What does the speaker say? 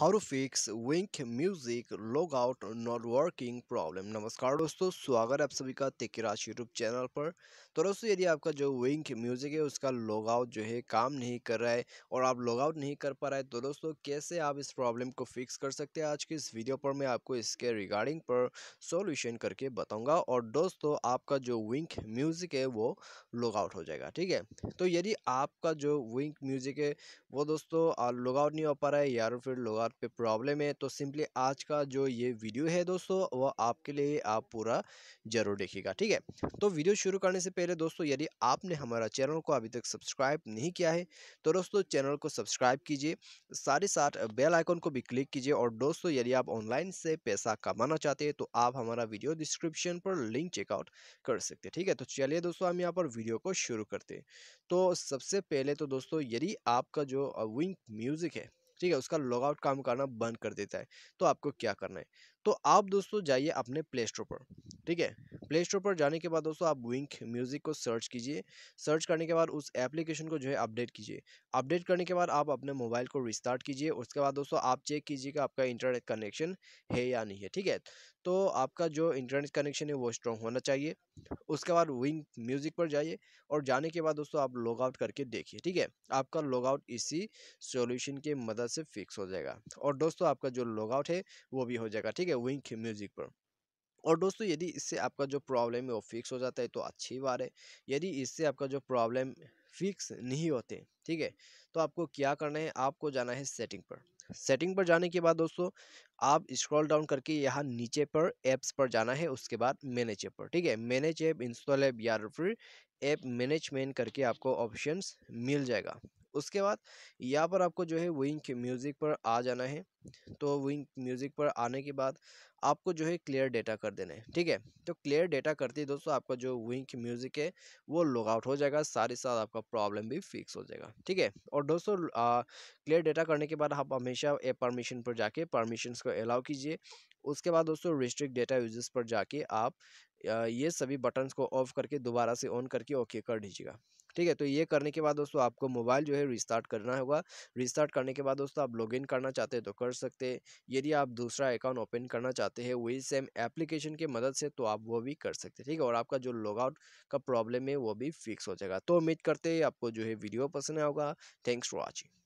how to fix Wynk music log out not working problem नमस्कार दोस्तों स्वागत है आप सभी का तेकिराज यूट्यूब चैनल पर तो दोस्तों यदि आपका जो विंक म्यूजिक है उसका लॉग आउट जो है काम नहीं कर रहा है और आप लॉग आउट नहीं कर पा रहे तो दोस्तों कैसे आप इस प्रॉब्लम को फिक्स कर सकते हैं आज के इस वीडियो पर मैं आपको इसके रिगार्डिंग पर सोल्यूशन करके बताऊँगा और दोस्तों आपका जो विंक म्यूजिक है वो लॉग आउट हो जाएगा ठीक है तो यदि आपका जो विंक म्यूजिक है वो दोस्तों लॉग आउट नहीं हो पा रहा है या तो फिर लॉग पावर पे प्रॉब्लम है तो सिंपली आज का जो ये वीडियो है दोस्तों वह आपके लिए आप पूरा ज़रूर देखिएगा ठीक है तो वीडियो शुरू करने से पहले दोस्तों यदि आपने हमारा चैनल को अभी तक सब्सक्राइब नहीं किया है तो दोस्तों चैनल को सब्सक्राइब कीजिए साथ ही साथ बेल आइकॉन को भी क्लिक कीजिए और दोस्तों यदि आप ऑनलाइन से पैसा कमाना चाहते हैं तो आप हमारा वीडियो डिस्क्रिप्शन पर लिंक चेकआउट कर सकते हैं ठीक है तो चलिए दोस्तों हम यहाँ पर वीडियो को शुरू करते हैं तो सबसे पहले तो दोस्तों यदि आपका जो विंग म्यूज़िक है ठीक है उसका लॉगआउट काम करना बंद कर देता है तो आपको क्या करना है तो आप दोस्तों जाइए अपने प्ले स्टोर पर ठीक है प्ले स्टोर पर जाने के बाद दोस्तों आप विंक म्यूज़िक को सर्च कीजिए सर्च करने के बाद उस एप्लीकेशन को जो है अपडेट कीजिए अपडेट करने के बाद आप अपने मोबाइल को रिस्टार्ट कीजिए उसके बाद दोस्तों आप चेक कीजिए कि आपका इंटरनेट कनेक्शन है या नहीं है ठीक है तो आपका जो इंटरनेट कनेक्शन है वो स्ट्रॉन्ग होना चाहिए उसके बाद विंक म्यूज़िक पर जाइए और जाने के बाद दोस्तों आप लॉग आउट करके देखिए ठीक है आपका लॉग आउट इसी सॉल्यूशन के मदद से फिक्स हो जाएगा और दोस्तों आपका जो लॉग आउट है वो भी हो जाएगा ठीक है है विंग की म्यूज़िक पर और दोस्तों यदि इससे आपका जो प्रॉब्लम है वो फिक्स हो जाता है तो अच्छी बात है यदि इससे आपका जो प्रॉब्लम फिक्स नहीं होते ठीक है तो आपको क्या करना है आपको जाना है सेटिंग पर सेटिंग पर जाने के बाद दोस्तों आप स्क्रॉल डाउन करके यहाँ नीचे पर ऐप्स पर जाना है उसके बाद मैनेज ऐप पर ठीक है मैनेज ऐप इंस्टॉल ऐप या फिर ऐप मैनेजमेंट करके आपको ऑप्शंस मिल जाएगा उसके बाद यहाँ पर आपको जो है विंग के म्यूज़िक पर आ जाना है तो विंग म्यूज़िक पर आने के बाद आपको जो है क्लियर डेटा कर देना है ठीक है तो क्लियर डेटा करते ही दोस्तों आपका जो विंक म्यूज़िक है वो लॉग आउट हो जाएगा साथ ही साथ आपका प्रॉब्लम भी फिक्स हो जाएगा ठीक है और दोस्तों क्लियर डेटा करने के बाद आप हमेशा ए परमिशन पर जाके परमिशन को अलाउ कीजिए उसके बाद दोस्तों रिस्ट्रिक्ट डेटा यूज पर जाके आप ये सभी बटन्स को ऑफ करके दोबारा से ऑन करके ओके कर दीजिएगा ठीक है तो ये करने के बाद दोस्तों आपको मोबाइल जो है रिस्टार्ट करना होगा रिस्टार्ट करने के बाद दोस्तों आप लॉगिन करना चाहते हैं तो कर सकते हैं यदि आप दूसरा अकाउंट ओपन करना चाहते हैं वही सेम एप्लीकेशन की मदद से तो आप वो भी कर सकते हैं ठीक है और आपका जो लॉगआउट का प्रॉब्लम है वो भी फिक्स हो जाएगा तो उम्मीद करते हैं आपको जो है वीडियो पसंद आएगा थैंक्स फॉर वॉचिंग